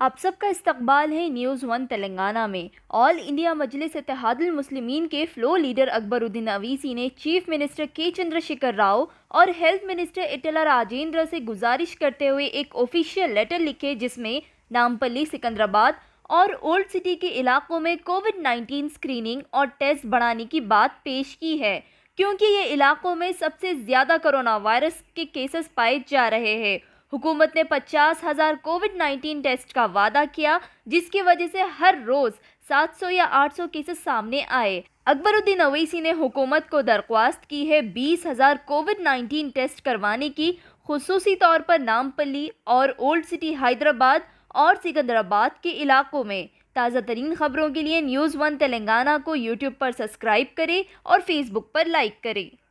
आप सबका इस्तकबाल है न्यूज़ वन तेलंगाना में ऑल इंडिया मजलिस मुस्लिमीन के फ़्लो लीडर अकबरुद्दीन अवीसी ने चीफ मिनिस्टर के चंद्रशेखर राव और हेल्थ मिनिस्टर इटला राजेंद्र से गुजारिश करते हुए एक ऑफिशियल लेटर लिखे जिसमें नामपल्ली सिकंदराबाद और ओल्ड सिटी के इलाकों में कोविड 19 स्क्रीनिंग और टेस्ट बढ़ाने की बात पेश की है क्योंकि ये इलाकों में सबसे ज़्यादा कोरोना वायरस के केसेस पाए जा रहे हैं हुकूमत ने पचास हज़ार कोविड 19 टेस्ट का वादा किया जिसकी वजह से हर रोज़ 700 या 800 केसेस सामने आए अकबरुद्दीन अवैसी ने हुकूमत को दरख्वास्त की है बीस हज़ार कोविड 19 टेस्ट करवाने की खसूसी तौर पर नामपली और ओल्ड सिटी हैदराबाद और सिकंदराबाद के इलाकों में ताज़ा तरीन खबरों के लिए न्यूज़ वन तेलंगाना को यूट्यूब पर सब्सक्राइब करें और फेसबुक पर लाइक करें